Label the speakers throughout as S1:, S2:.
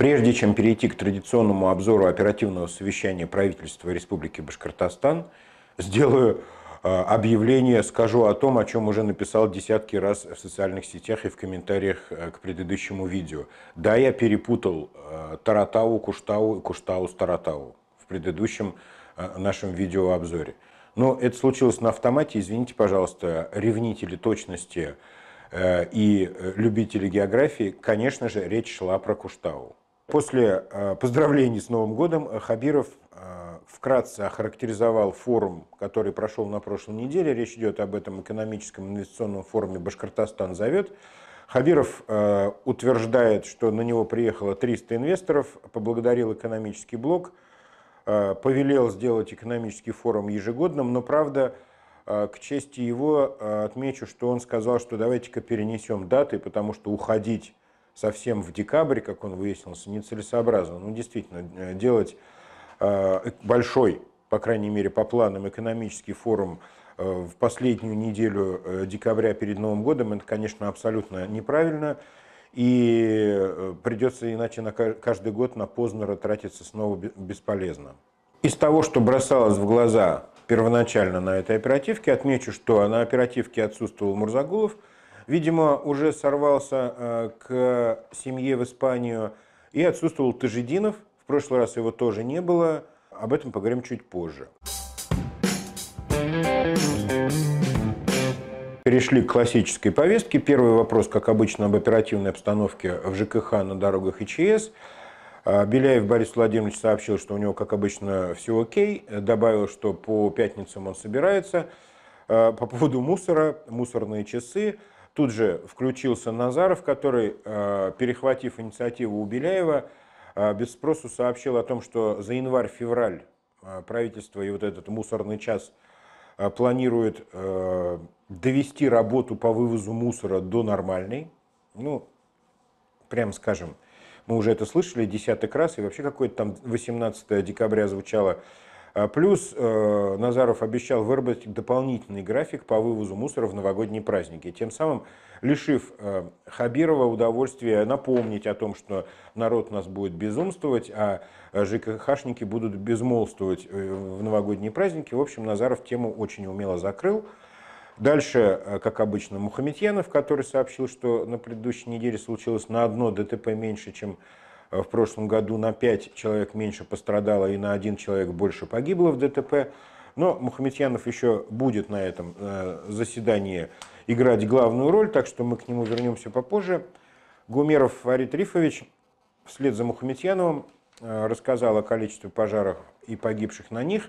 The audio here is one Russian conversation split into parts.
S1: Прежде чем перейти к традиционному обзору оперативного совещания правительства Республики Башкортостан, сделаю э, объявление, скажу о том, о чем уже написал десятки раз в социальных сетях и в комментариях э, к предыдущему видео. Да, я перепутал э, Таратау, Куштау и Куштау с Таратау в предыдущем нашем видеообзоре. Но это случилось на автомате, извините, пожалуйста, ревнители точности и любители географии, конечно же, речь шла про Куштау. После э, поздравлений с Новым годом э, Хабиров э, вкратце охарактеризовал форум, который прошел на прошлой неделе. Речь идет об этом экономическом инвестиционном форуме «Башкортостан зовет». Хабиров утверждает, что на него приехало 300 инвесторов, поблагодарил экономический блок, повелел сделать экономический форум ежегодным, но, правда, к чести его отмечу, что он сказал, что давайте-ка перенесем даты, потому что уходить совсем в декабре, как он выяснился, нецелесообразно. Ну, действительно, э, делать э, большой, по крайней мере, по планам экономический форум э, в последнюю неделю декабря перед Новым годом, это, конечно, абсолютно неправильно. И придется иначе на каждый год на Познера тратиться снова бесполезно. Из того, что бросалось в глаза первоначально на этой оперативке, отмечу, что на оперативке отсутствовал Мурзагулов – Видимо, уже сорвался э, к семье в Испанию и отсутствовал Тажидинов. В прошлый раз его тоже не было. Об этом поговорим чуть позже. Перешли к классической повестке. Первый вопрос, как обычно, об оперативной обстановке в ЖКХ на дорогах ИЧС. Э, Беляев Борис Владимирович сообщил, что у него, как обычно, все окей. Добавил, что по пятницам он собирается. Э, по поводу мусора, мусорные часы. Тут же включился Назаров, который, э, перехватив инициативу у Беляева, э, без спросу сообщил о том, что за январь-февраль э, правительство и вот этот мусорный час планирует довести работу по вывозу мусора до нормальной. Ну, прям скажем, мы уже это слышали десятый раз, и вообще какое-то там 18 декабря звучало а плюс э, Назаров обещал выработать дополнительный график по вывозу мусора в новогодние праздники, тем самым лишив э, Хабирова удовольствия напомнить о том, что народ нас будет безумствовать, а э, ЖКХшники будут безмолвствовать в новогодние праздники. В общем, Назаров тему очень умело закрыл. Дальше, как обычно, Мухаметьянов, который сообщил, что на предыдущей неделе случилось на одно ДТП меньше, чем в прошлом году на 5 человек меньше пострадало и на 1 человек больше погибло в ДТП. Но Мухаметьянов еще будет на этом э, заседании играть главную роль, так что мы к нему вернемся попозже. Гумеров Фарид Рифович вслед за Мухаметьяновым э, рассказал о количестве пожаров и погибших на них.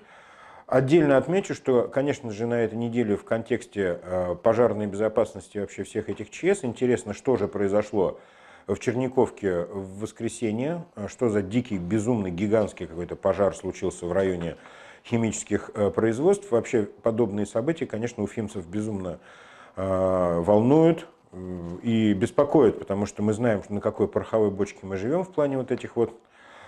S1: Отдельно отмечу, что, конечно же, на этой неделе в контексте э, пожарной безопасности вообще всех этих ЧС интересно, что же произошло в Черниковке в воскресенье. А что за дикий, безумный, гигантский какой-то пожар случился в районе химических э, производств. Вообще подобные события, конечно, уфимцев безумно э, волнуют э, и беспокоят, потому что мы знаем, на какой пороховой бочке мы живем в плане вот этих вот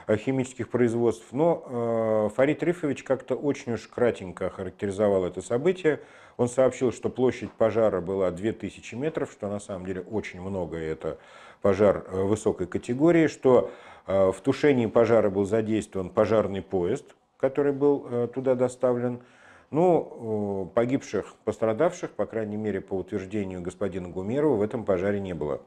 S1: Э, химических производств. Но э, Фарид Рифович как-то очень уж кратенько охарактеризовал это событие. Он сообщил, что площадь пожара была 2000 метров, что на самом деле очень много, и это пожар э, высокой категории, что в тушении пожара был задействован пожарный поезд, который был туда доставлен. Ну, погибших, пострадавших, по крайней мере, по утверждению господина Гумерова, в этом пожаре не было.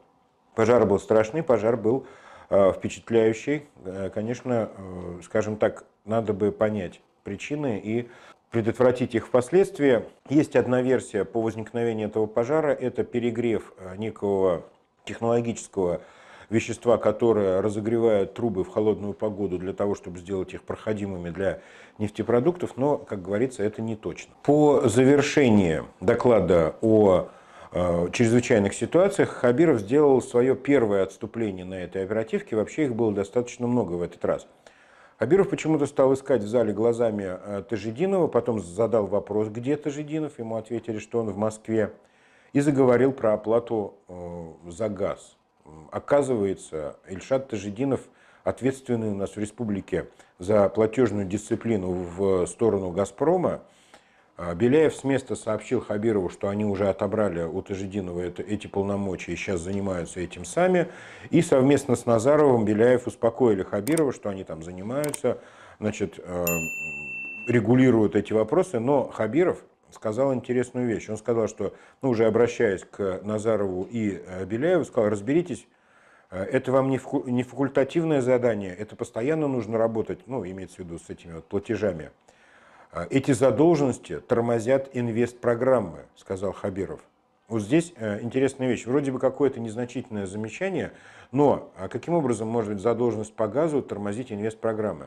S1: Пожар был страшный, пожар был Э, впечатляющий. Э, конечно, э, скажем так, надо бы понять причины и предотвратить их впоследствии. Есть одна версия по возникновению этого пожара. Это перегрев некого технологического вещества, которое разогревает трубы в холодную погоду для того, чтобы сделать их проходимыми для нефтепродуктов, но, как говорится, это не точно. По завершении доклада о Э, чрезвычайных ситуациях Хабиров сделал свое первое отступление на этой оперативке. Вообще их было достаточно много в этот раз. Хабиров почему-то стал искать в зале глазами э, Тажидинова, потом задал вопрос, где Тажидинов, ему ответили, что он в Москве, и заговорил про оплату э, за газ. Оказывается, Ильшат Тажидинов, ответственный у нас в республике за платежную дисциплину в сторону «Газпрома», Беляев с места сообщил Хабирову, что они уже отобрали у Тажидинова это, эти полномочия и сейчас занимаются этим сами. И совместно с Назаровым Беляев успокоили Хабирова, что они там занимаются, значит, э, регулируют эти вопросы. Но Хабиров сказал интересную вещь. Он сказал, что, ну, уже обращаясь к Назарову и э, Беляеву, сказал, разберитесь, э, это вам не факультативное задание, это постоянно нужно работать, ну, имеется в виду с этими вот платежами. «А эти задолженности тормозят инвест-программы, сказал Хабиров. Вот здесь э, интересная вещь. Вроде бы какое-то незначительное замечание, но а каким образом может задолженность по газу тормозить инвест-программы?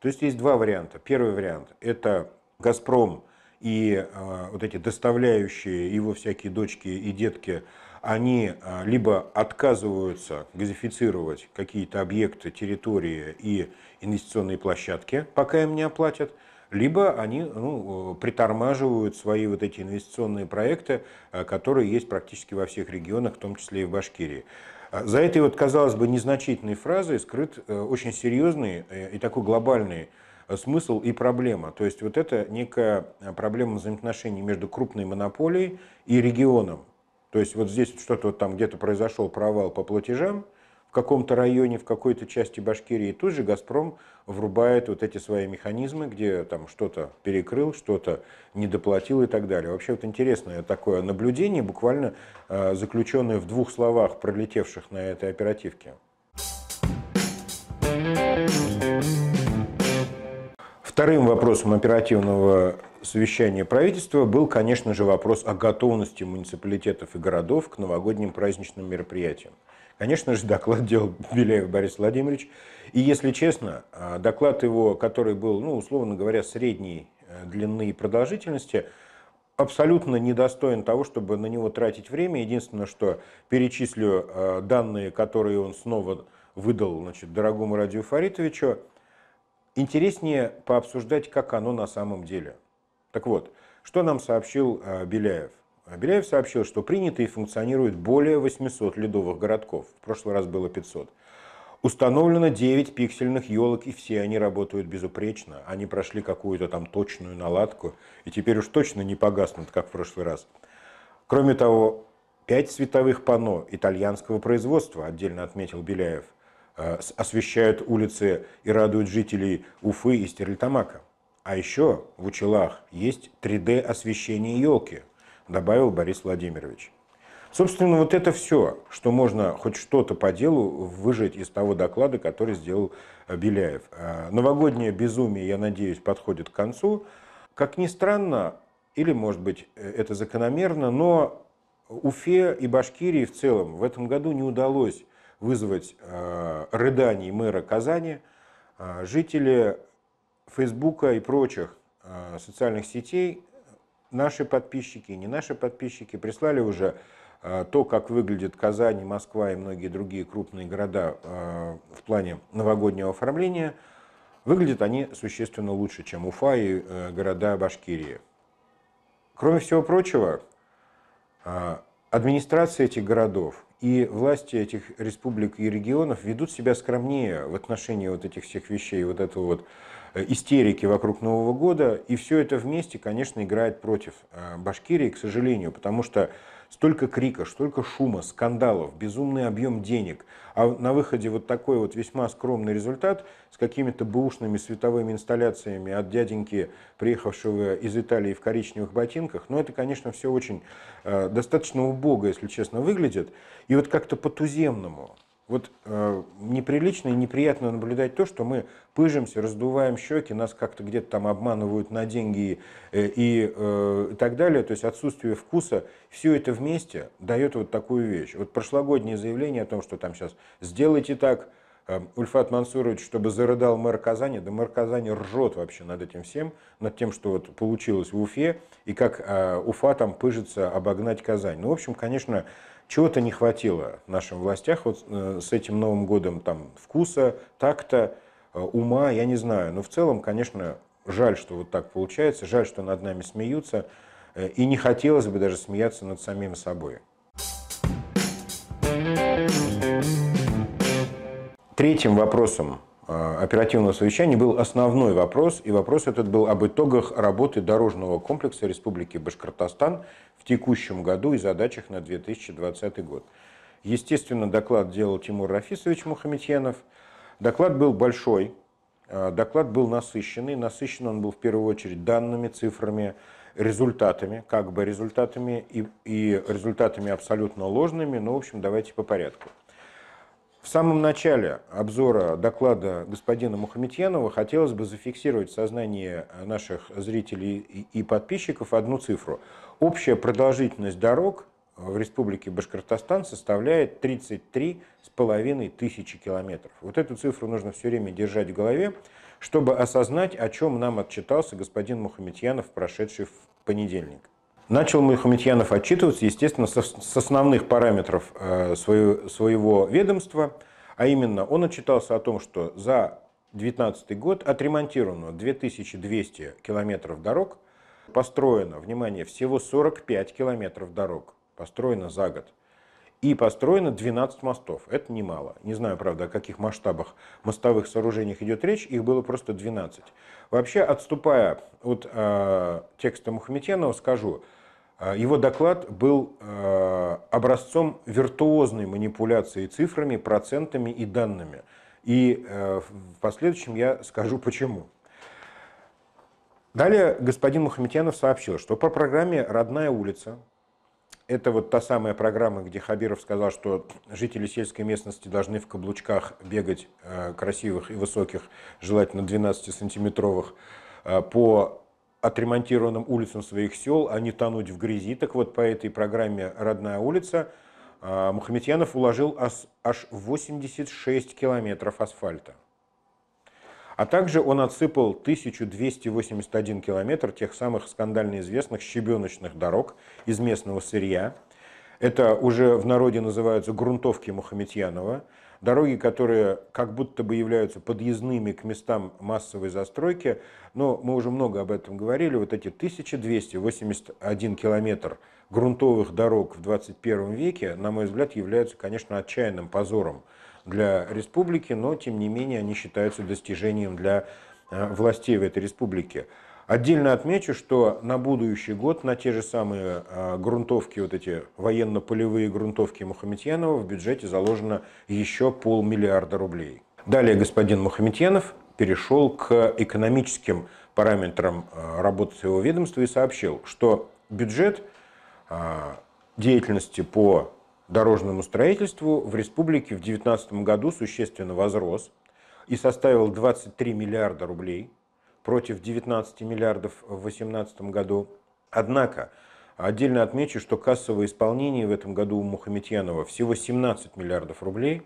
S1: То есть есть два варианта. Первый вариант – это «Газпром» и э, вот эти доставляющие его всякие дочки и детки, они э, либо отказываются газифицировать какие-то объекты, территории и инвестиционные площадки, пока им не оплатят – либо они ну, э, притормаживают свои вот эти инвестиционные проекты, э, которые есть практически во всех регионах, в том числе и в Башкирии. Э, за этой вот, казалось бы, незначительной фразой скрыт очень серьезный и такой глобальный смысл и проблема. То есть вот это некая проблема взаимоотношений между крупной монополией и регионом. То есть вот здесь что-то вот там где-то произошел провал по платежам, каком-то районе, в какой-то части Башкирии, и тут же «Газпром» врубает вот эти свои механизмы, где там что-то перекрыл, что-то недоплатил и так далее. Вообще вот интересное такое наблюдение, буквально э, заключенное в двух словах, пролетевших на этой оперативке. Вторым вопросом оперативного совещания правительства был, конечно же, вопрос о готовности муниципалитетов и городов к новогодним праздничным мероприятиям. Конечно же, доклад делал Беляев Борис Владимирович. И если честно, а, доклад его, который был, ну, условно говоря, средней э, длины и продолжительности, абсолютно недостоин того, чтобы на него тратить время. Единственное, что перечислю а, данные, которые он снова выдал значит, дорогому Радию Фаритовичу, интереснее пообсуждать, как оно на самом деле. Так вот, что нам сообщил а, Беляев? Беляев сообщил, что принято и функционирует более 800 ледовых городков. В прошлый раз было 500. Установлено 9 пиксельных елок, и все они работают безупречно. Они прошли какую-то там точную наладку, и теперь уж точно не погаснут, как в прошлый раз. Кроме того, 5 световых панно итальянского производства, отдельно отметил Беляев, э, освещают улицы и радуют жителей Уфы и Стерлитамака. А еще в Учелах есть 3D-освещение елки – добавил Борис Владимирович. Собственно, вот это все, что можно хоть что-то по делу выжать из того доклада, который сделал э, Беляев. Э, новогоднее безумие, я надеюсь, подходит к концу. Как ни странно, или, может быть, э, это закономерно, но Уфе и Башкирии в целом в этом году не удалось вызвать рыданий мэра Казани. Жители Фейсбука и прочих социальных сетей наши подписчики, не наши подписчики прислали уже э, то, как выглядят Казань, Москва и многие другие крупные города э, в плане новогоднего оформления, выглядят они существенно лучше, чем Уфа и э, города Башкирии. Кроме всего прочего, администрации этих городов и власти этих республик и регионов ведут себя скромнее в отношении вот этих всех вещей, вот этого вот Э, истерики вокруг Нового года. И все это вместе, конечно, играет против э, Башкирии, к сожалению, потому что столько крика, столько шума, скандалов, безумный объем денег, а на выходе вот такой вот весьма скромный результат с какими-то бэушными световыми инсталляциями от дяденьки, приехавшего из Италии в коричневых ботинках, ну это, конечно, все очень э, достаточно убого, если честно, выглядит. И вот как-то по-туземному, вот э, неприлично и неприятно наблюдать то, что мы пыжимся, раздуваем щеки, нас как-то где-то там обманывают на деньги и, э, и, э, и так далее. То есть отсутствие вкуса, все это вместе дает вот такую вещь. Вот прошлогоднее заявление о том, что там сейчас сделайте так, э, Ульфат Мансурович, чтобы зарыдал мэр Казани, да мэр Казани ржет вообще над этим всем, над тем, что вот получилось в Уфе, и как э, Уфа там пыжится обогнать Казань. Ну, в общем, конечно, чего-то не хватило нашим властях вот э, с этим Новым годом там вкуса, такта, э, ума, я не знаю. Но в целом, конечно, жаль, что вот так получается, жаль, что над нами смеются, э, и не хотелось бы даже смеяться над самим собой. Третьим вопросом Э, оперативного совещания был основной вопрос, и вопрос этот был об итогах работы дорожного комплекса Республики Башкортостан в текущем году и задачах на 2020 год. Естественно, доклад делал Тимур Рафисович Мухаметьянов. Доклад был большой, э, доклад был насыщенный. Насыщен он был в первую очередь данными, цифрами, результатами, как бы результатами и, и результатами абсолютно ложными, но, ну, в общем, давайте по порядку. В самом начале обзора доклада господина Мухаметьянова хотелось бы зафиксировать в сознании наших зрителей и подписчиков одну цифру. Общая продолжительность дорог в республике Башкортостан составляет 33,5 тысячи километров. Вот эту цифру нужно все время держать в голове, чтобы осознать, о чем нам отчитался господин Мухаметьянов, прошедший в понедельник. Начал Мухаметьянов отчитываться, естественно, с основных параметров э, своего ведомства, а именно он отчитался о том, что за 2019 год отремонтировано 2200 километров дорог, построено, внимание, всего 45 километров дорог, построено за год – и построено 12 мостов. Это немало. Не знаю, правда, о каких масштабах мостовых сооружениях идет речь. Их было просто 12. Вообще, отступая от э, текста Мухаметьянова, скажу, э, его доклад был э, образцом виртуозной манипуляции цифрами, процентами и данными. И э, в последующем я скажу почему. Далее господин Мухаметьянов сообщил, что по программе «Родная улица» Это вот та самая программа, где Хабиров сказал, что жители сельской местности должны в каблучках бегать э, красивых и высоких, желательно 12-сантиметровых, э, по отремонтированным улицам своих сел, а не тонуть в грязи. Так вот, по этой программе «Родная улица» э, Мухаметьянов уложил аж 86 километров асфальта. А также он отсыпал 1281 километр тех самых скандально известных щебеночных дорог из местного сырья. Это уже в народе называются грунтовки Мухаметьянова. Дороги, которые как будто бы являются подъездными к местам массовой застройки, но мы уже много об этом говорили, вот эти 1281 километр грунтовых дорог в 21 веке, на мой взгляд, являются, конечно, отчаянным позором для республики, но тем не менее они считаются достижением для э, властей в этой республике. Отдельно отмечу, что на будущий год на те же самые э, грунтовки, вот эти военно-полевые грунтовки Мухаметьянова в бюджете заложено еще полмиллиарда рублей. Далее господин Мухаметьянов перешел к экономическим параметрам э, работы своего ведомства и сообщил, что бюджет деятельности по дорожному строительству в республике в 2019 году существенно возрос и составил 23 миллиарда рублей против 19 миллиардов в 2018 году. Однако, отдельно отмечу, что кассовое исполнение в этом году у Мухаметьянова всего 17 миллиардов рублей,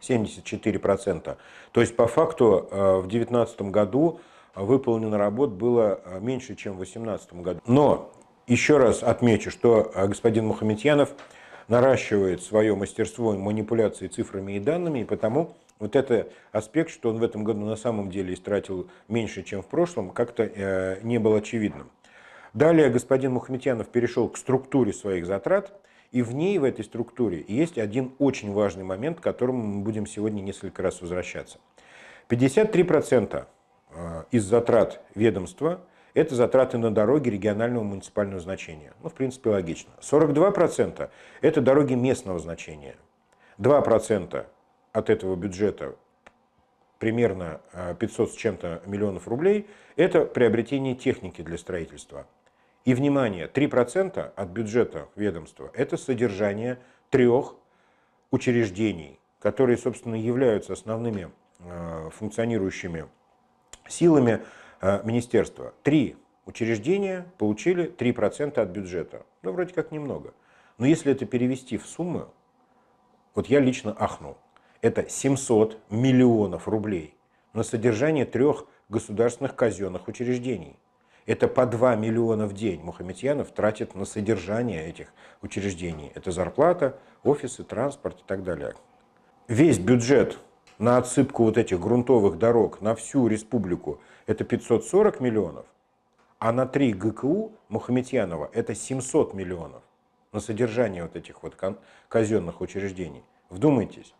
S1: 74%. То есть, по факту, э, в 2019 году выполнено работ было э, меньше, чем в 2018 году. Но еще раз отмечу, что э, господин Мухаметьянов – наращивает свое мастерство манипуляции цифрами и данными, и потому вот этот аспект, что он в этом году на самом деле истратил меньше, чем в прошлом, как-то э, не был очевидным. Далее господин Мухаметьянов перешел к структуре своих затрат, и в ней, в этой структуре, есть один очень важный момент, к которому мы будем сегодня несколько раз возвращаться. 53% э, из затрат ведомства – это затраты на дороги регионального муниципального значения. Ну, в принципе, логично. 42% это дороги местного значения. 2% от этого бюджета, примерно 500 э, с чем-то миллионов рублей, это приобретение техники для строительства. И, внимание, 3% от бюджета ведомства – это содержание трех учреждений, которые, собственно, являются основными э, функционирующими силами Э, министерства. Три учреждения получили 3% от бюджета. Ну, вроде как немного. Но если это перевести в сумму, вот я лично ахнул. Это 700 миллионов рублей на содержание трех государственных казенных учреждений. Это по 2 миллиона в день Мухаметьянов тратит на содержание этих учреждений. Это зарплата, офисы, транспорт и так далее. Весь бюджет на отсыпку вот этих грунтовых дорог на всю республику это 540 миллионов, а на три ГКУ Мухаметьянова это 700 миллионов на содержание вот этих вот казенных учреждений. Вдумайтесь.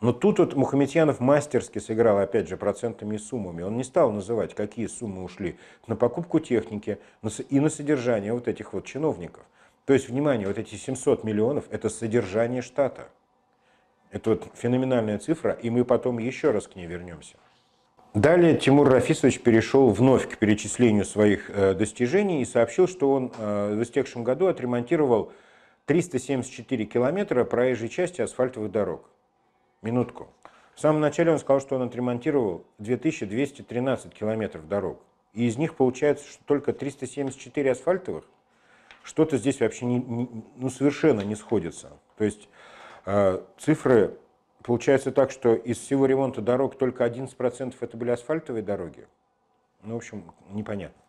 S1: Но тут вот Мухаметьянов мастерски сыграл, опять же, процентами и суммами. Он не стал называть, какие суммы ушли на покупку техники и на содержание вот этих вот чиновников. То есть, внимание, вот эти 700 миллионов – это содержание штата – это вот феноменальная цифра, и мы потом еще раз к ней вернемся. Далее Тимур Рафисович перешел вновь к перечислению своих э, достижений и сообщил, что он э, в истекшем году отремонтировал 374 километра проезжей части асфальтовых дорог. Минутку. В самом начале он сказал, что он отремонтировал 2213 километров дорог. И из них получается, что только 374 асфальтовых. Что-то здесь вообще не, ну, совершенно не сходится. То есть а, цифры, получается так, что из всего ремонта дорог только 11% это были асфальтовые дороги. Ну, в общем, непонятно.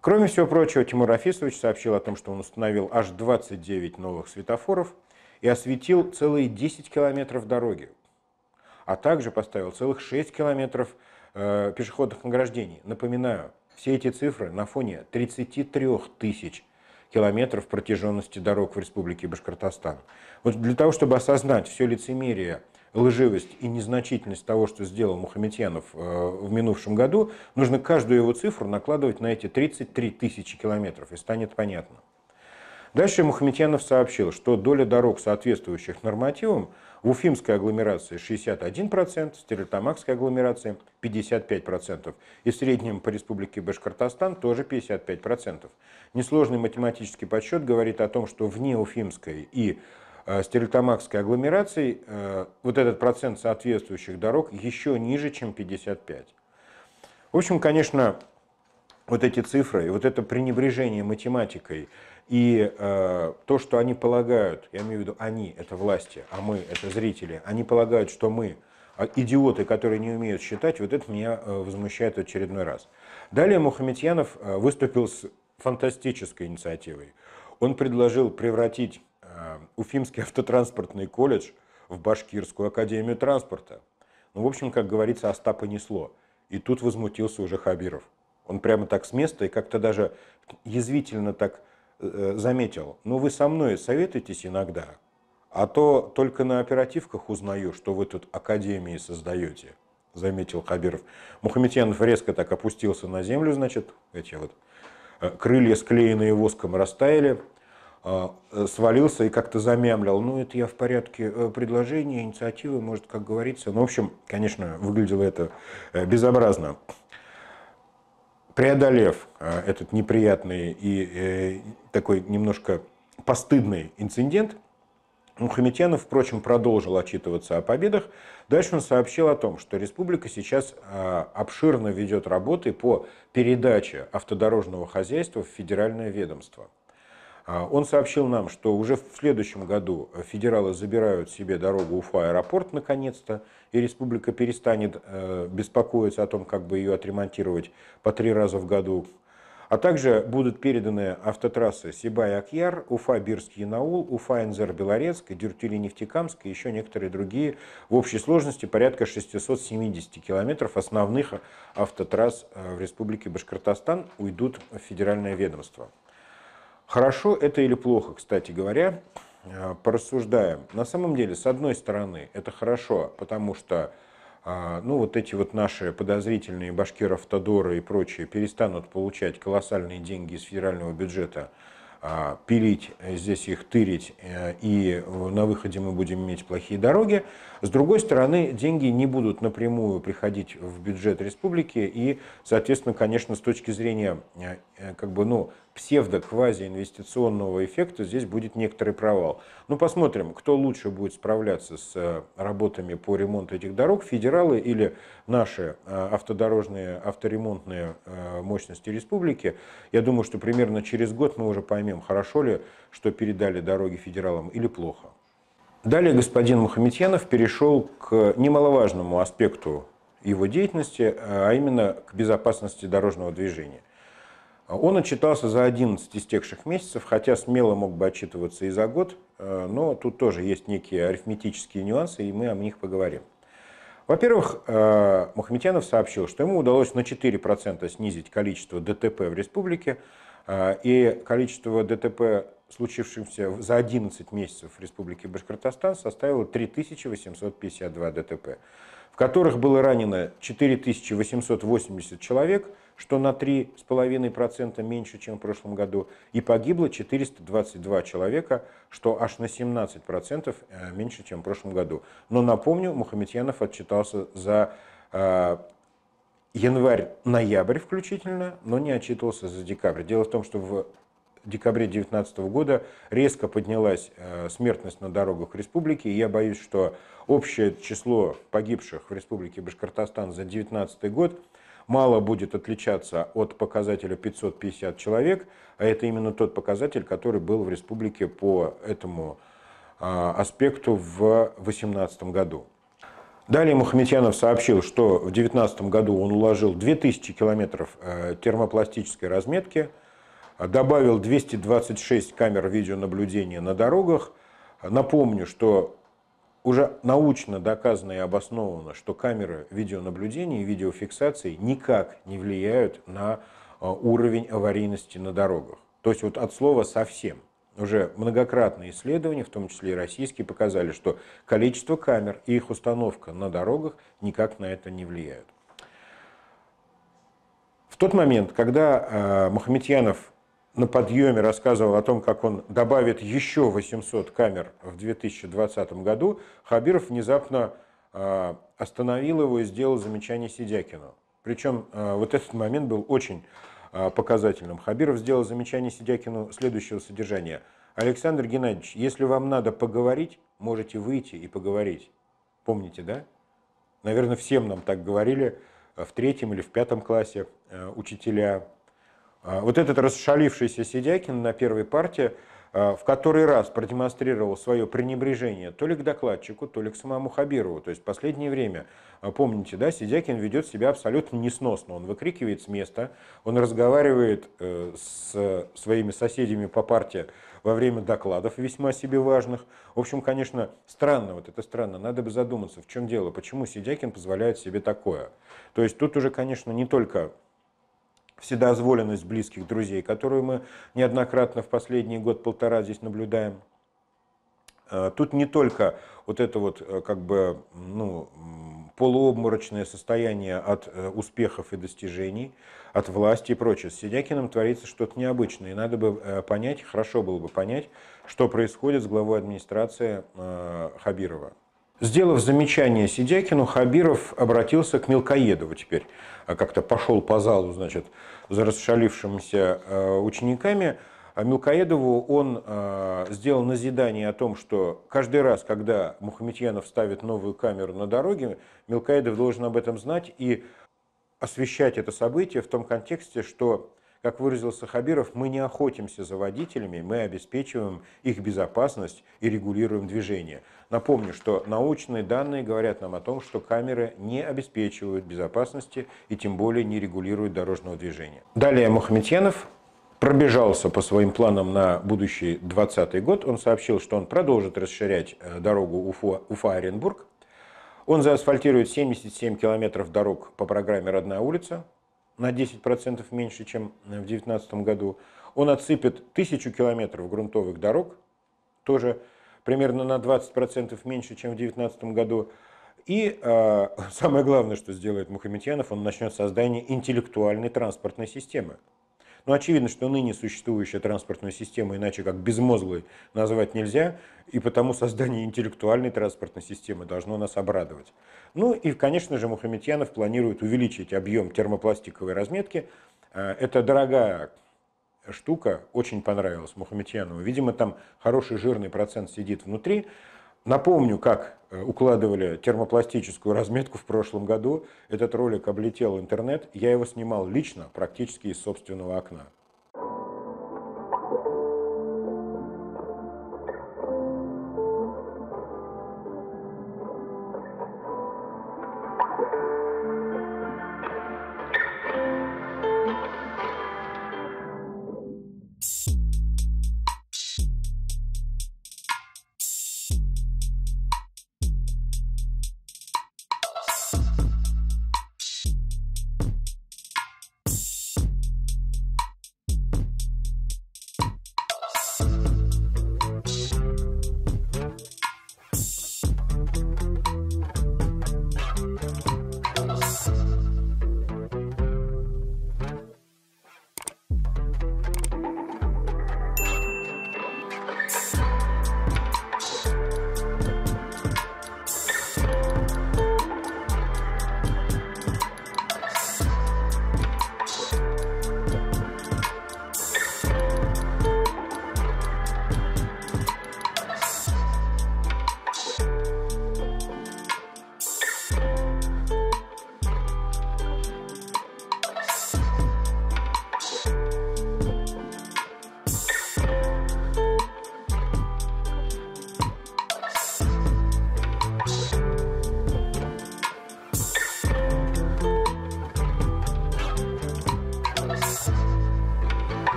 S1: Кроме всего прочего, Тимур Рафисович сообщил о том, что он установил аж 29 новых светофоров и осветил целые 10 километров дороги, а также поставил целых 6 километров э, пешеходных награждений. Напоминаю, все эти цифры на фоне 33 тысяч километров протяженности дорог в Республике Башкортостан. Вот для того, чтобы осознать все лицемерие, лживость и незначительность того, что сделал Мухаметьянов э, в минувшем году, нужно каждую его цифру накладывать на эти 33 тысячи километров, и станет понятно. Дальше Мухаметьянов сообщил, что доля дорог, соответствующих нормативам, в Уфимской агломерации 61%, в Стерлитамакской агломерации 55%. И в среднем по республике Башкортостан тоже 55%. Несложный математический подсчет говорит о том, что вне Уфимской и э, Стерлитамакской агломерации э, вот этот процент соответствующих дорог еще ниже, чем 55%. В общем, конечно, вот эти цифры и вот это пренебрежение математикой – и э, то, что они полагают, я имею в виду они, это власти, а мы, это зрители, они полагают, что мы а, идиоты, которые не умеют считать, вот это меня э, возмущает в очередной раз. Далее Мухаметьянов э, выступил с фантастической инициативой. Он предложил превратить э, Уфимский автотранспортный колледж в Башкирскую академию транспорта. Ну, в общем, как говорится, Остапа несло. И тут возмутился уже Хабиров. Он прямо так с места и как-то даже язвительно так Э, заметил, ну вы со мной советуетесь иногда, а то только на оперативках узнаю, что вы тут академии создаете, заметил Хабиров. Мухаметьянов резко так опустился на землю, значит, эти вот э, крылья, склеенные воском, растаяли, э, свалился и как-то замямлил. Ну, это я в порядке предложения, инициативы, может, как говорится. Ну, в общем, конечно, выглядело это безобразно преодолев а, этот неприятный и э, такой немножко постыдный инцидент, Мухаметьянов, впрочем, продолжил отчитываться о победах. Дальше он сообщил о том, что республика сейчас а, обширно ведет работы по передаче автодорожного хозяйства в федеральное ведомство. А, он сообщил нам, что уже в следующем году федералы забирают себе дорогу Уфа-аэропорт наконец-то, и республика перестанет э, беспокоиться о том, как бы ее отремонтировать по три раза в году. А также будут переданы автотрассы Сибай-Акьяр, Уфа-Бирск-Янаул, Уфа-Энзер-Белорецк, Дюртюли-Нефтекамск и еще некоторые другие в общей сложности порядка 670 километров основных автотрасс э, в республике Башкортостан уйдут в федеральное ведомство. Хорошо это или плохо, кстати говоря, э, порассуждаем. На самом деле, с одной стороны, это хорошо, потому что а, ну, вот эти вот наши подозрительные башкиров, Тодоры и прочие перестанут получать колоссальные деньги из федерального бюджета, а, пилить, э, здесь их тырить, э, и на выходе мы будем иметь плохие дороги. С другой стороны, деньги не будут напрямую приходить в бюджет республики, и, соответственно, конечно, с точки зрения как бы, ну, псевдо-квази-инвестиционного эффекта здесь будет некоторый провал. Ну, посмотрим, кто лучше будет справляться с э, работами по ремонту этих дорог, федералы или наши э, автодорожные, авторемонтные э, мощности республики. Я думаю, что примерно через год мы уже поймем, хорошо ли, что передали дороги федералам или плохо. Далее господин Мухаметьянов перешел к немаловажному аспекту его деятельности, а именно к безопасности дорожного движения – а он отчитался за 11 истекших месяцев, хотя смело мог бы отчитываться и за год, э, но тут тоже есть некие арифметические нюансы, и мы о них поговорим. Во-первых, э, Мухаметьянов сообщил, что ему удалось на 4% снизить количество ДТП в республике, э, и количество ДТП, случившихся за 11 месяцев в республике Башкортостан, составило 3852 ДТП в которых было ранено 4880 человек, что на 3,5% меньше, чем в прошлом году, и погибло 422 человека, что аж на 17% э, меньше, чем в прошлом году. Но напомню, Мухаметьянов отчитался за э, январь-ноябрь включительно, но не отчитывался за декабрь. Дело в том, что в декабре 2019 года резко поднялась э, смертность на дорогах республики. И я боюсь, что общее число погибших в республике Башкортостан за 2019 год мало будет отличаться от показателя 550 человек, а это именно тот показатель, который был в республике по этому а, аспекту в 2018 году. Далее Мухаметьянов сообщил, что в 2019 году он уложил 2000 километров э, термопластической разметки – а добавил 226 камер видеонаблюдения на дорогах. Напомню, что уже научно доказано и обосновано, что камеры видеонаблюдения и видеофиксации никак не влияют на а, уровень аварийности на дорогах. То есть вот от слова совсем. Уже многократные исследования, в том числе и российские, показали, что количество камер и их установка на дорогах никак на это не влияют. В тот момент, когда а, Мухаметьянов на подъеме рассказывал о том, как он добавит еще 800 камер в 2020 году, Хабиров внезапно а, остановил его и сделал замечание Сидякину. Причем а, вот этот момент был очень а, показательным. Хабиров сделал замечание Сидякину следующего содержания. Александр Геннадьевич, если вам надо поговорить, можете выйти и поговорить. Помните, да? Наверное, всем нам так говорили в третьем или в пятом классе учителя а, вот этот расшалившийся Сидякин на первой партии а, в который раз продемонстрировал свое пренебрежение то ли к докладчику, то ли к самому Хабирову. То есть в последнее время, а, помните, да, Сидякин ведет себя абсолютно несносно. Он выкрикивает с места, он разговаривает э, с своими соседями по партии во время докладов весьма себе важных. В общем, конечно, странно, вот это странно, надо бы задуматься, в чем дело, почему Сидякин позволяет себе такое. То есть тут уже, конечно, не только вседозволенность близких друзей, которую мы неоднократно в последний год-полтора здесь наблюдаем. Э, тут не только вот это вот э, как бы ну, полуобморочное состояние от э, успехов и достижений, от власти и прочее. С Сидякиным творится что-то необычное, и надо бы понять, хорошо было бы понять, что происходит с главой администрации Хабирова. Сделав замечание Сидякину, Хабиров обратился к Мелкоедову теперь. А как-то пошел по залу, значит, за расшалившимися э, учениками. А Мелкоедову он э, сделал назидание о том, что каждый раз, когда Мухаметьянов ставит новую камеру на дороге, Мелкоедов должен об этом знать и освещать это событие в том контексте, что как выразился Хабиров, мы не охотимся за водителями, мы обеспечиваем их безопасность и регулируем движение. Напомню, что научные данные говорят нам о том, что камеры не обеспечивают безопасности и тем более не регулируют дорожного движения. Далее Мухаметьянов пробежался по своим планам на будущий 2020 год. Он сообщил, что он продолжит расширять э, дорогу Уфа-Оренбург. Уфа он заасфальтирует 77 километров дорог по программе «Родная улица» на 10% меньше, чем э, в 2019 году. Он отсыпет тысячу километров грунтовых дорог, тоже примерно на 20% меньше, чем в 2019 году. И э, самое главное, что сделает Мухаметьянов, он начнет создание интеллектуальной транспортной системы. Но ну, очевидно, что ныне существующая транспортная система, иначе как безмозглой, назвать нельзя, и потому создание интеллектуальной транспортной системы должно нас обрадовать. Ну и, конечно же, Мухаметьянов планирует увеличить объем термопластиковой разметки. Э, Это дорогая штука, очень понравилась Мухаметьянову. Видимо, там хороший жирный процент сидит внутри. Напомню, как э, укладывали термопластическую разметку в прошлом году. Этот ролик облетел интернет. Я его снимал лично, практически из собственного окна.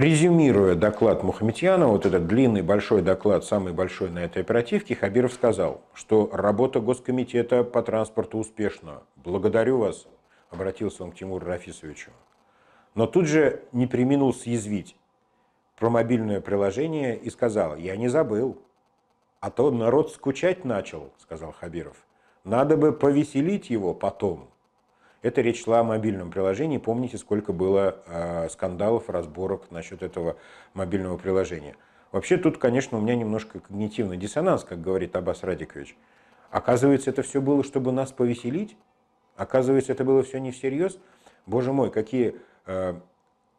S1: Резюмируя доклад Мухаметьянова, вот этот длинный большой доклад, самый большой на этой оперативке, Хабиров сказал, что работа Госкомитета по транспорту успешна. Благодарю вас, обратился он к Тимуру Рафисовичу. Но тут же не приминул съязвить про мобильное приложение и сказал, я не забыл. А то народ скучать начал, сказал Хабиров. Надо бы повеселить его потом. Это речь шла о мобильном приложении. Помните, сколько было а, скандалов, разборок насчет этого мобильного приложения. Вообще тут, конечно, у меня немножко когнитивный диссонанс, как говорит Абас Радикович. Оказывается, это все было, чтобы нас повеселить? Оказывается, это было все не всерьез? Боже мой, какие э,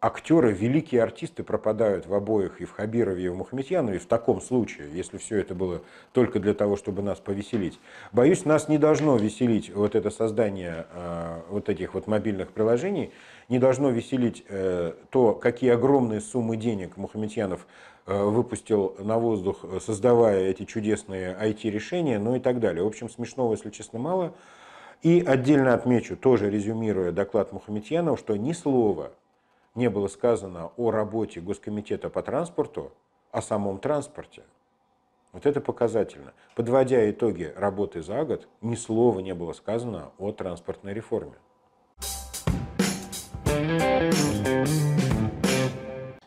S1: актеры, великие артисты пропадают в обоих, и в Хабирове, и в Мухаметьянове в таком случае, если все это было только для того, чтобы нас повеселить. Боюсь, нас не должно веселить вот это создание э, вот этих вот мобильных приложений, не должно веселить э, то, какие огромные суммы денег Мухаметьянов э, выпустил на воздух, создавая эти чудесные IT-решения, ну и так далее. В общем, смешного, если честно, мало. И отдельно отмечу, тоже резюмируя доклад Мухаметьянова, что ни слова не было сказано о работе Госкомитета по транспорту, о самом транспорте. Вот это показательно. Подводя итоги работы за год, ни слова не было сказано о транспортной реформе.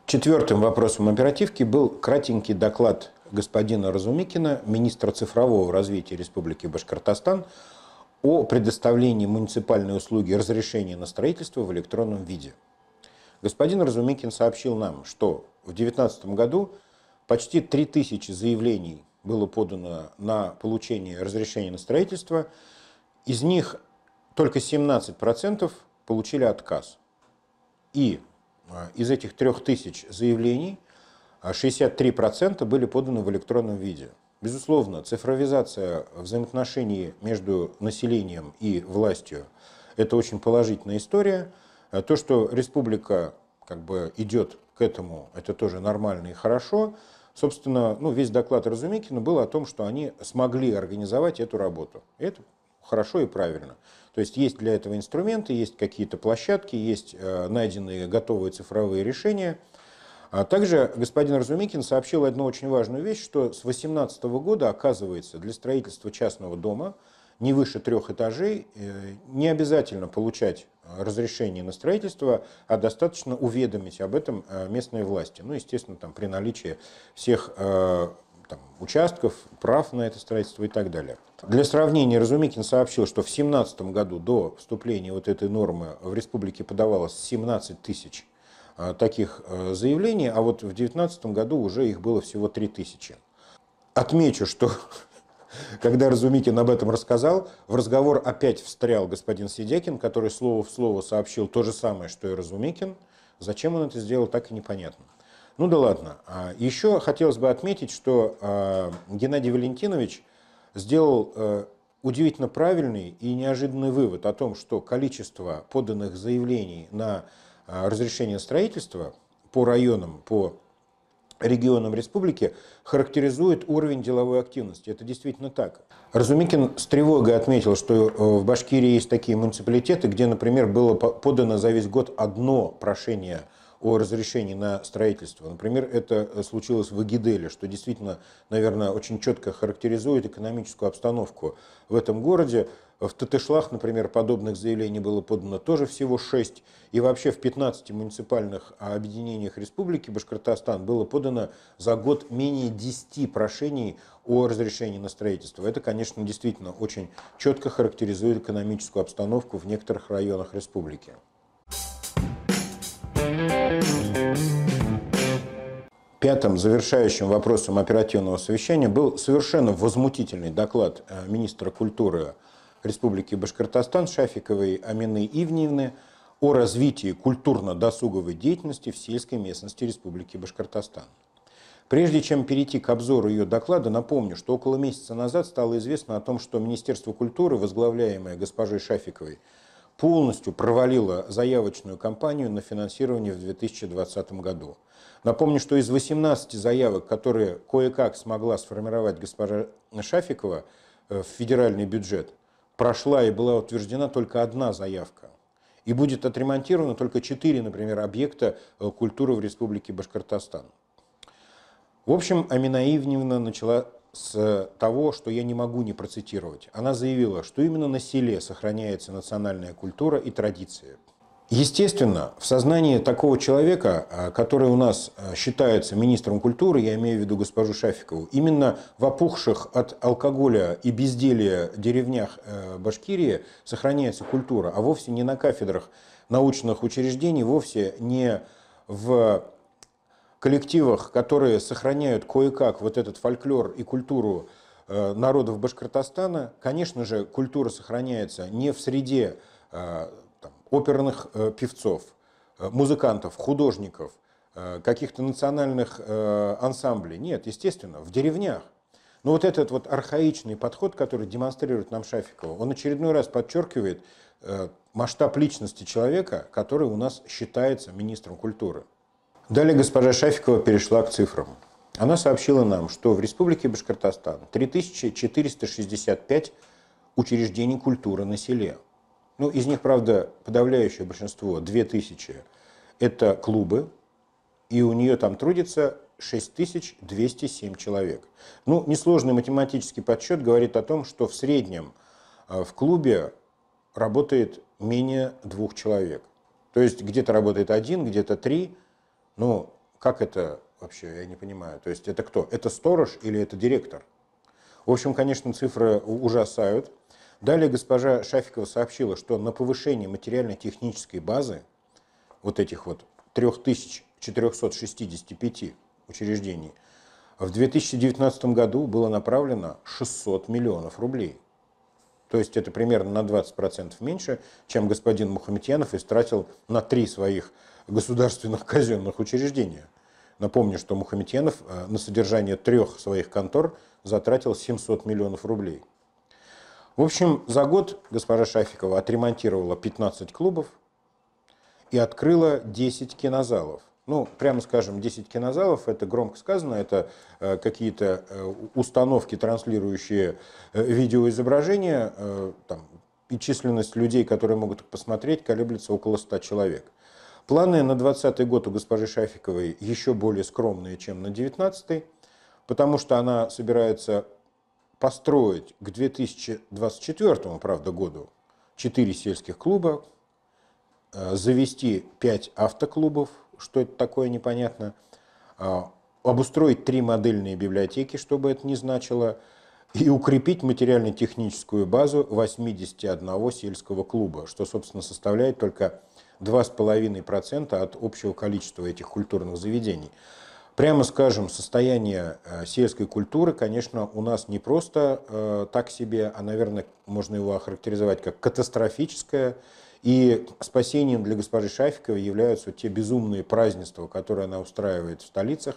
S1: Четвертым вопросом оперативки был кратенький доклад господина Разумикина, министра цифрового развития Республики Башкортостан, о предоставлении муниципальной услуги разрешения на строительство в электронном виде. Господин Разумикин сообщил нам, что в 2019 году почти 3000 заявлений было подано на получение разрешения на строительство. Из них только 17% получили отказ. И а, из этих 3000 заявлений 63% а, были поданы в электронном виде. Безусловно, цифровизация взаимоотношений между населением и властью – это очень положительная история – Э, то, что республика как бы идет к этому, это тоже нормально и хорошо. Собственно, ну, весь доклад Разумикина был о том, что они смогли организовать эту работу. И это хорошо и правильно. То есть есть для этого инструменты, есть какие-то площадки, есть э, найденные готовые цифровые решения. А также господин Разумикин сообщил одну очень важную вещь, что с 2018 года, оказывается, для строительства частного дома – не выше трех этажей, э, не обязательно получать э, разрешение на строительство, а достаточно уведомить об этом э, местные власти. Ну, естественно, там, при наличии всех там, участков, прав на это строительство и так далее. Для сравнения, Разумикин сообщил, что в 2017 году до вступления вот этой нормы в республике подавалось 17 тысяч таких заявлений, а вот в 2019 году уже их было всего 3 тысячи. Отмечу, что Когда Разумикин об этом рассказал, в разговор опять встрял господин Сидекин, который слово в слово сообщил то же самое, что и Разумикин. Зачем он это сделал, так и непонятно. Ну да ладно. А еще хотелось бы отметить, что а, Геннадий Валентинович сделал э, удивительно правильный и неожиданный вывод о том, что количество поданных заявлений на а, разрешение строительства по районам, по регионам республики характеризует уровень деловой активности. Это действительно так. Разумикин с тревогой отметил, что э, в Башкирии есть такие муниципалитеты, где, например, было подано за весь год одно прошение о разрешении на строительство. Например, это э, случилось в Агиделе, что действительно, наверное, очень четко характеризует экономическую обстановку в этом городе. В Татышлах, например, подобных заявлений было подано тоже всего 6. И вообще в 15 муниципальных объединениях республики Башкортостан было подано за год менее 10 прошений о разрешении на строительство. Это, конечно, действительно очень четко характеризует экономическую обстановку в некоторых районах республики. Пятым завершающим вопросом оперативного совещания был совершенно возмутительный доклад э, министра культуры Республики Башкортостан Шафиковой Амины Ивниевны о развитии культурно-досуговой деятельности в сельской местности Республики Башкортостан. Прежде чем перейти к обзору ее доклада, напомню, что около месяца назад стало известно о том, что Министерство культуры, возглавляемое госпожой Шафиковой, полностью провалила заявочную кампанию на финансирование в 2020 году. Напомню, что из 18 заявок, которые кое-как смогла сформировать госпожа Шафикова э, в федеральный бюджет, прошла и была утверждена только одна заявка. И будет отремонтировано только 4, например, объекта э, культуры в Республике Башкортостан. В общем, Амина начала с э, того, что я не могу не процитировать. Она заявила, что именно на селе сохраняется национальная культура и традиции. Естественно, в сознании такого человека, э, который у нас э, считается министром культуры, я имею в виду госпожу Шафикову, именно в опухших от алкоголя и безделия деревнях Башкирии сохраняется культура, а вовсе не на кафедрах научных учреждений, вовсе не в коллективах, которые сохраняют кое-как вот этот фольклор и культуру э, народов Башкортостана, конечно же, культура сохраняется не в среде э, там, оперных э, певцов, музыкантов, художников, каких-то национальных ансамблей. Нет, естественно, в деревнях. Но вот этот вот архаичный подход, который демонстрирует нам Шафикова, он очередной раз подчеркивает масштаб личности человека, который у нас считается министром культуры. Далее госпожа Шафикова перешла к цифрам. Она сообщила нам, что в Республике Башкортостан 3465 учреждений культуры на селе. Ну, из них, правда, подавляющее большинство, 2000, это клубы, и у нее там трудится 6207 человек. Ну, несложный математический подсчет говорит о том, что в среднем э, в клубе работает менее двух человек. То есть где-то работает один, где-то три, ну, как это вообще, я не понимаю. То есть это кто? Это сторож или это директор? В общем, конечно, цифры ужасают. Далее госпожа Шафикова сообщила, что на повышение материально-технической базы вот этих вот 3465 учреждений в 2019 году было направлено 600 миллионов рублей. То есть это примерно на 20% меньше, чем господин Мухаметьянов истратил на три своих государственных казенных учреждения. Напомню, что Мухаметьянов э, на содержание трех своих контор затратил 700 миллионов рублей. В общем, за год госпожа Шафикова отремонтировала 15 клубов и открыла 10 кинозалов – ну, прямо скажем, 10 кинозалов, это громко сказано, это э, какие-то э, установки, транслирующие э, видеоизображения, э, там, и численность людей, которые могут их посмотреть, колеблется около 100 человек. Планы на 2020 год у госпожи Шафиковой еще более скромные, чем на 2019, потому что она собирается построить к 2024, правда, году 4 сельских клуба, э, завести 5 автоклубов – что это такое, непонятно. А, обустроить три модельные библиотеки, чтобы это не значило, и укрепить материально-техническую базу 81 сельского клуба, что, собственно, составляет только 2,5% от общего количества этих культурных заведений. Прямо скажем, состояние э, сельской культуры, конечно, у нас не просто э, так себе, а, наверное, можно его охарактеризовать как катастрофическое, и спасением для госпожи Шафиковой являются те безумные празднества, которые она устраивает в столицах,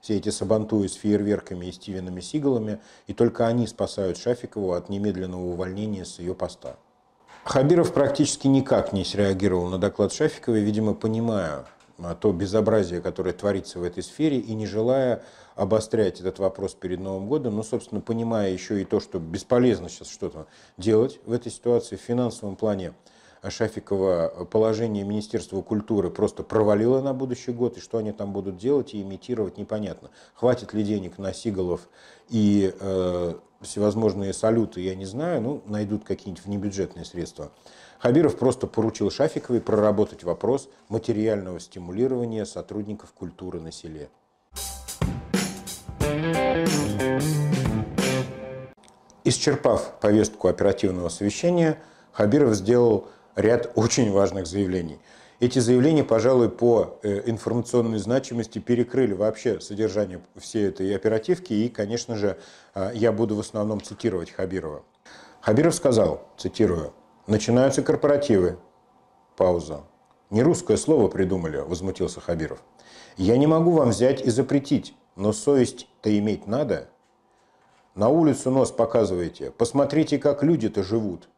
S1: все эти сабантуи с фейерверками и Стивенами Сигалами, и только они спасают Шафикову от немедленного увольнения с ее поста. Хабиров практически никак не среагировал на доклад Шафиковой, видимо, понимая а, то безобразие, которое творится в этой сфере, и не желая обострять этот вопрос перед Новым годом, но, ну, собственно, понимая еще и то, что бесполезно сейчас что-то делать в этой ситуации в финансовом плане, а Шафикова положение Министерства культуры просто провалило на будущий год, и что они там будут делать и имитировать, непонятно. Хватит ли денег на Сигалов и э, всевозможные салюты, я не знаю, ну, найдут какие-нибудь внебюджетные средства. Хабиров просто поручил Шафиковой проработать вопрос материального стимулирования сотрудников культуры на селе. Исчерпав повестку оперативного совещания, Хабиров сделал ряд очень важных заявлений. Эти заявления, пожалуй, по э, информационной значимости перекрыли вообще содержание всей этой оперативки. И, конечно же, а, я буду в основном цитировать Хабирова. Хабиров сказал, цитирую, «Начинаются корпоративы». Пауза. «Не русское слово придумали», – возмутился Хабиров. «Я не могу вам взять и запретить, но совесть-то иметь надо. На улицу нос показывайте. посмотрите, как люди-то живут.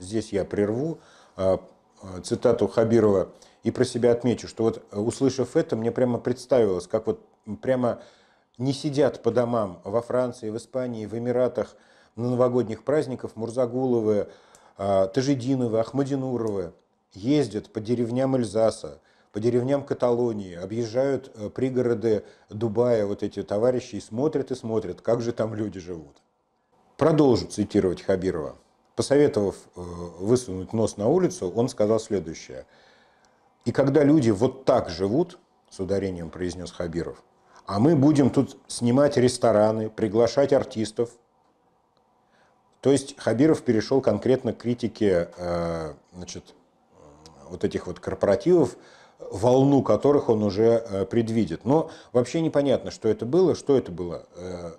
S1: Здесь я прерву а, а, цитату Хабирова и про себя отмечу, что вот э, услышав это, мне прямо представилось, как вот прямо не сидят по домам во Франции, в Испании, в Эмиратах на новогодних праздниках Мурзагуловы, а, Тажидиновы, Ахмадинуровы ездят по деревням Эльзаса, по деревням Каталонии, объезжают э, пригороды Дубая вот эти товарищи и смотрят и смотрят, как же там люди живут. Продолжу цитировать Хабирова. Посоветовав э, высунуть нос на улицу, он сказал следующее. «И когда люди вот так живут, — с ударением произнес Хабиров, — а мы будем тут снимать рестораны, приглашать артистов, то есть Хабиров перешел конкретно к критике э, значит, вот этих вот корпоративов, волну которых он уже э, предвидит. Но вообще непонятно, что это было, что это было.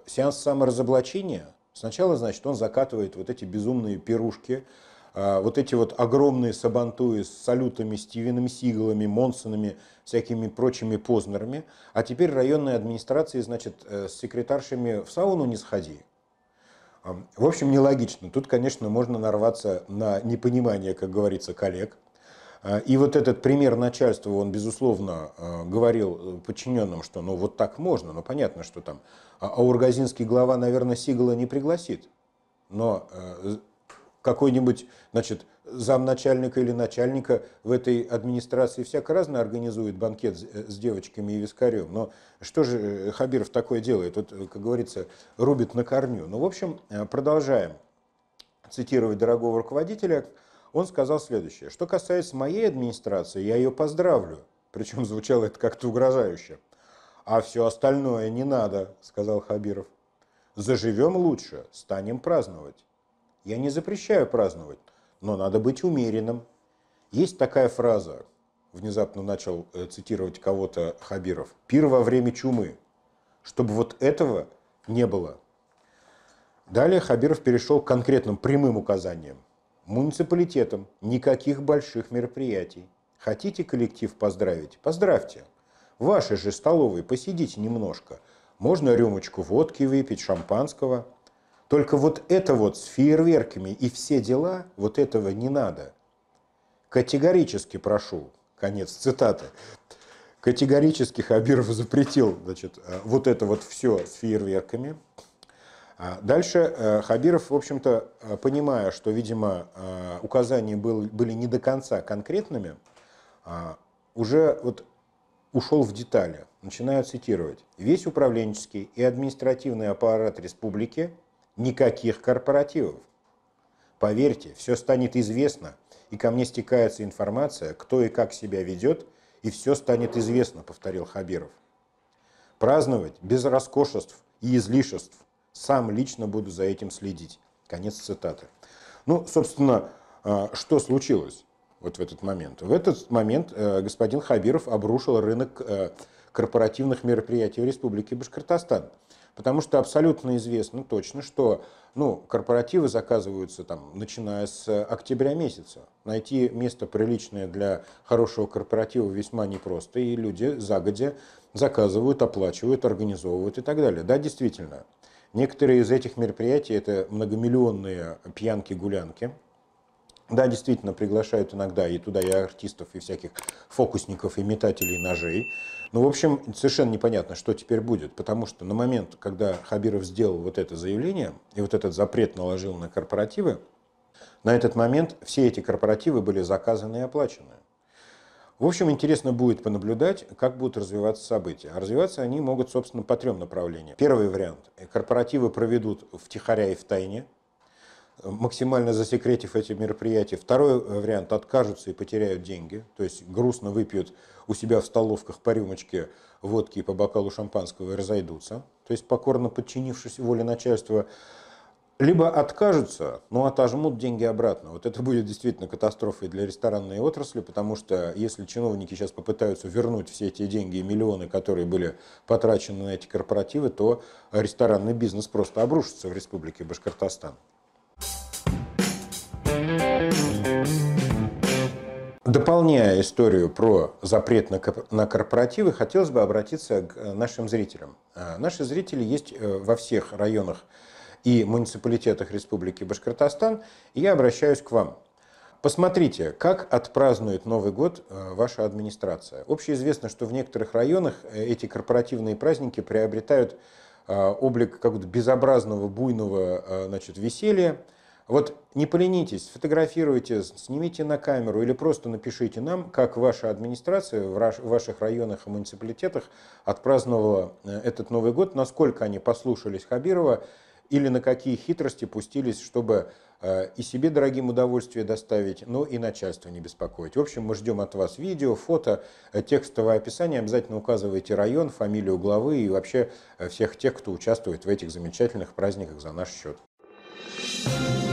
S1: Сеанс саморазоблачения – Сначала, значит, он закатывает вот эти безумные пирушки, а, вот эти вот огромные сабантуи с салютами, Стивенами Сигалами, Монсонами, всякими прочими Познерами, а теперь районной администрации, значит, э, с секретаршами в сауну не сходи. А, в общем, нелогично. Тут, конечно, можно нарваться на непонимание, как говорится, коллег. А, и вот этот пример начальства, он, безусловно, говорил э, подчиненным, что ну вот так можно, но ну, понятно, что там аургазинский а глава, наверное, Сигала не пригласит. Но э, какой-нибудь, значит, замначальника или начальника в этой администрации всяко разно организует банкет э, с девочками и вискарем. Но что же э, Хабиров такое делает? Вот, как говорится, рубит на корню. Ну, в общем, продолжаем цитировать дорогого руководителя. Он сказал следующее. Что касается моей администрации, я ее поздравлю. Причем звучало это как-то угрожающе а все остальное не надо», — сказал Хабиров. «Заживем лучше, станем праздновать». «Я не запрещаю праздновать, но надо быть умеренным». Есть такая фраза, внезапно начал э, цитировать кого-то Хабиров, «пир во время чумы», чтобы вот этого не было. Далее Хабиров перешел к конкретным прямым указаниям. Муниципалитетам никаких больших мероприятий. Хотите коллектив поздравить? Поздравьте. В вашей же столовой посидите немножко. Можно рюмочку водки выпить, шампанского. Только вот это вот с фейерверками и все дела, вот этого не надо. Категорически прошу. Конец цитаты. Категорически Хабиров запретил значит, э, вот это вот все с фейерверками. А дальше э, Хабиров, в общем-то, э, понимая, что, видимо, указания были не до конца конкретными, а уже вот ушел в детали. Начинаю цитировать. «Весь управленческий и административный аппарат республики – никаких корпоративов. Поверьте, все станет известно, и ко мне стекается информация, кто и как себя ведет, и все станет известно», – повторил Хабиров. «Праздновать без роскошеств и излишеств. Сам лично буду за этим следить». Конец цитаты. Ну, собственно, а, что случилось? вот в этот момент. В этот момент э, господин Хабиров обрушил рынок э, корпоративных мероприятий в Республике Башкортостан. Потому что абсолютно известно точно, что ну, корпоративы заказываются там, начиная с э, октября месяца. Найти место приличное для хорошего корпоратива весьма непросто, и люди загодя заказывают, оплачивают, организовывают и так далее. Да, действительно. Некоторые из этих мероприятий – это многомиллионные пьянки-гулянки – да, действительно, приглашают иногда и туда и артистов, и всяких фокусников, и метателей ножей. Ну, в общем, совершенно непонятно, что теперь будет, потому что на момент, когда Хабиров сделал вот это заявление и вот этот запрет наложил на корпоративы, на этот момент все эти корпоративы были заказаны и оплачены. В общем, интересно будет понаблюдать, как будут развиваться события. А развиваться они могут, собственно, по трем направлениям. Первый вариант. Корпоративы проведут втихаря и в тайне, максимально засекретив эти мероприятия. Второй э, вариант – откажутся и потеряют деньги, то есть грустно выпьют у себя в столовках по рюмочке водки и по бокалу шампанского и разойдутся, то есть покорно подчинившись воле начальства. Либо откажутся, но отожмут деньги обратно. Вот это будет действительно катастрофой для ресторанной отрасли, потому что если чиновники сейчас попытаются вернуть все эти деньги и миллионы, которые были потрачены на эти корпоративы, то ресторанный бизнес просто обрушится в республике Башкортостан. Дополняя историю про запрет на корпоративы, хотелось бы обратиться к э, нашим зрителям. Э, наши зрители есть э, во всех районах и муниципалитетах Республики Башкортостан, и я обращаюсь к вам. Посмотрите, как отпразднует Новый год ваша администрация. Общеизвестно, что в некоторых районах эти корпоративные праздники приобретают облик какого-то безобразного буйного значит, веселья, вот не поленитесь, сфотографируйте, снимите на камеру или просто напишите нам, как ваша администрация в ваших районах и муниципалитетах отпраздновала э, этот Новый год, насколько они послушались Хабирова или на какие хитрости пустились, чтобы э, и себе дорогим удовольствие доставить, но и начальство не беспокоить. В общем, мы ждем от вас видео, фото, э, текстовое описание. Обязательно указывайте район, фамилию главы и вообще всех тех, кто участвует в этих замечательных праздниках за наш счет. Thank you